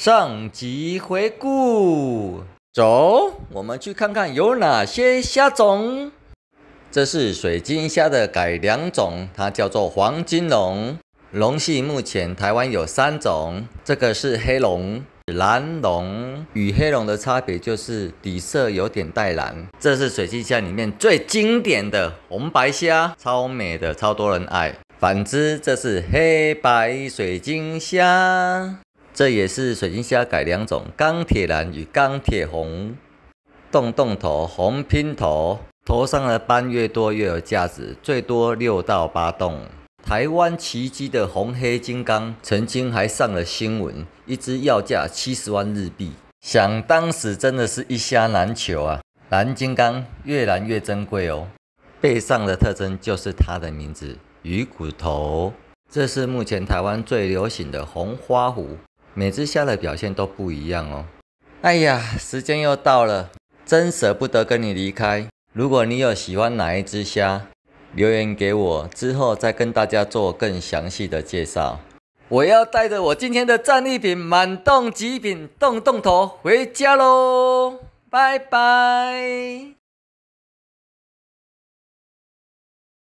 上集回顾，走，我们去看看有哪些虾种。这是水晶虾的改良种，它叫做黄金龙。龙系目前台湾有三种，这个是黑龙、蓝龙，与黑龙的差别就是底色有点带蓝。这是水晶虾里面最经典的红白虾，超美的，超多人爱。反之，这是黑白水晶虾。这也是水晶虾改良种，钢铁蓝与钢铁红。洞洞头、红拼头，头上的斑越多越有价值，最多六到八洞。台湾奇迹的红黑金刚曾经还上了新闻，一只要价七十万日币，想当时真的是一虾难求啊！蓝金刚越蓝越珍贵哦。背上的特征就是它的名字鱼骨头。这是目前台湾最流行的红花虎。每只虾的表现都不一样哦。哎呀，时间又到了，真舍不得跟你离开。如果你有喜欢哪一只虾，留言给我，之后再跟大家做更详细的介绍。我要带着我今天的战利品满洞极品洞洞头回家喽，拜拜。